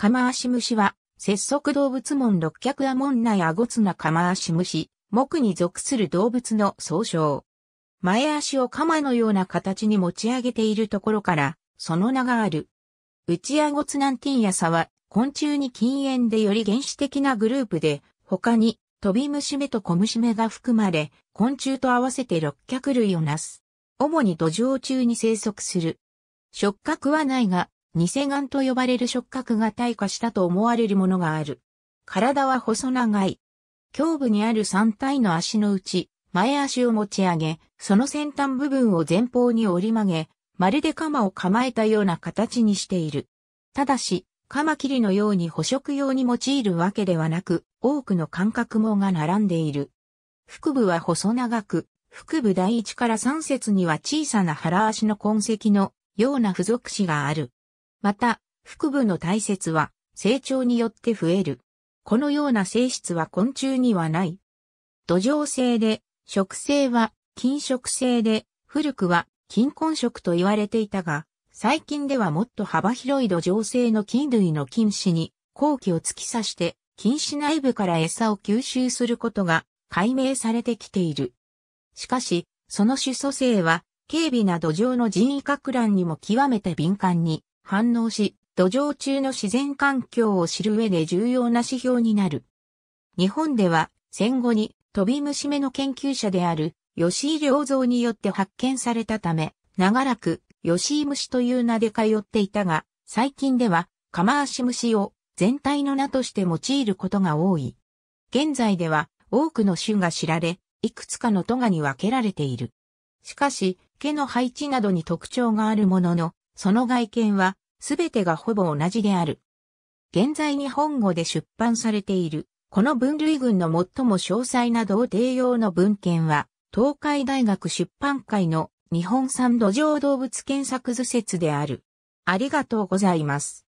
カマアシムシは、節足動物門六脚アモンナやアゴツナカマアシムシ、木に属する動物の総称。前足をカマのような形に持ち上げているところから、その名がある。内アゴツナンティンヤサは、昆虫に禁煙でより原始的なグループで、他に、飛び虫目と小虫目が含まれ、昆虫と合わせて六脚類をなす。主に土壌中に生息する。触覚はないが、偽眼と呼ばれる触覚が退化したと思われるものがある。体は細長い。胸部にある3体の足のうち、前足を持ち上げ、その先端部分を前方に折り曲げ、まるで鎌を構えたような形にしている。ただし、カマキリのように捕食用に用いるわけではなく、多くの感覚網が並んでいる。腹部は細長く、腹部第一から三節には小さな腹足の痕跡のような付属詞がある。また、腹部の体節は成長によって増える。このような性質は昆虫にはない。土壌性で、食性は菌食性で、古くは菌根食と言われていたが、最近ではもっと幅広い土壌性の菌類の菌糸に、後期を突き刺して、菌糸内部から餌を吸収することが解明されてきている。しかし、その主素性は、軽微な土壌の人為格乱にも極めて敏感に反応し、土壌中の自然環境を知る上で重要な指標になる。日本では戦後に飛び虫目の研究者である吉井良造によって発見されたため、長らく吉井虫という名で通っていたが、最近ではカマ虫を全体の名として用いることが多い。現在では多くの種が知られ、いくつかの都がに分けられている。しかし、毛の配置などに特徴があるものの、その外見は、すべてがほぼ同じである。現在日本語で出版されている、この分類群の最も詳細な同定用の文献は、東海大学出版会の日本産土壌動物検索図説である。ありがとうございます。